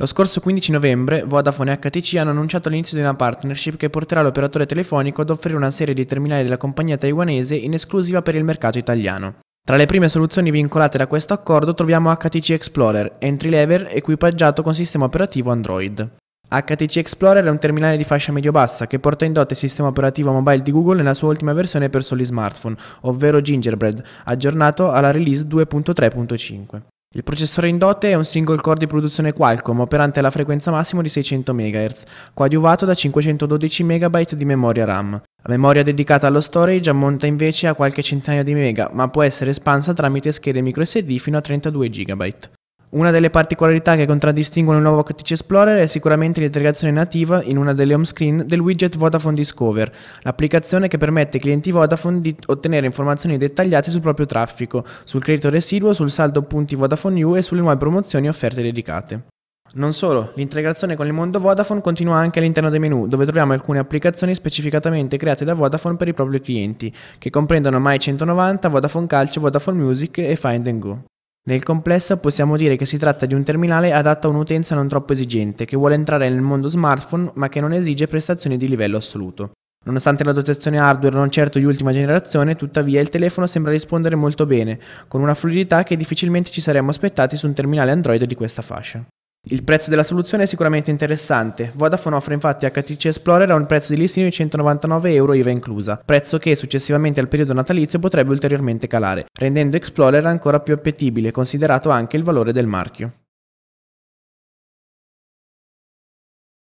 Lo scorso 15 novembre Vodafone e HTC hanno annunciato l'inizio di una partnership che porterà l'operatore telefonico ad offrire una serie di terminali della compagnia taiwanese in esclusiva per il mercato italiano. Tra le prime soluzioni vincolate da questo accordo troviamo HTC Explorer, entry level equipaggiato con sistema operativo Android. HTC Explorer è un terminale di fascia medio-bassa che porta in dote il sistema operativo mobile di Google nella sua ultima versione per soli smartphone, ovvero Gingerbread, aggiornato alla release 2.3.5. Il processore in dote è un single core di produzione Qualcomm operante alla frequenza massima di 600 MHz, coadiuvato da 512 MB di memoria RAM. La memoria dedicata allo storage ammonta invece a qualche centinaio di mega, ma può essere espansa tramite schede microSD fino a 32 GB. Una delle particolarità che contraddistinguono il nuovo KTC Explorer è sicuramente l'integrazione nativa in una delle home screen del widget Vodafone Discover, l'applicazione che permette ai clienti Vodafone di ottenere informazioni dettagliate sul proprio traffico, sul credito residuo, sul saldo punti Vodafone U e sulle nuove promozioni e offerte dedicate. Non solo, l'integrazione con il mondo Vodafone continua anche all'interno dei menu, dove troviamo alcune applicazioni specificatamente create da Vodafone per i propri clienti, che comprendono My190, Vodafone Calcio, Vodafone Music e Find Go. Nel complesso possiamo dire che si tratta di un terminale adatto a un'utenza non troppo esigente, che vuole entrare nel mondo smartphone ma che non esige prestazioni di livello assoluto. Nonostante la dotazione hardware non certo di ultima generazione, tuttavia il telefono sembra rispondere molto bene, con una fluidità che difficilmente ci saremmo aspettati su un terminale Android di questa fascia. Il prezzo della soluzione è sicuramente interessante. Vodafone offre infatti HTC Explorer a un prezzo di listino di 199 euro IVA inclusa, prezzo che successivamente al periodo natalizio potrebbe ulteriormente calare, rendendo Explorer ancora più appetibile considerato anche il valore del marchio.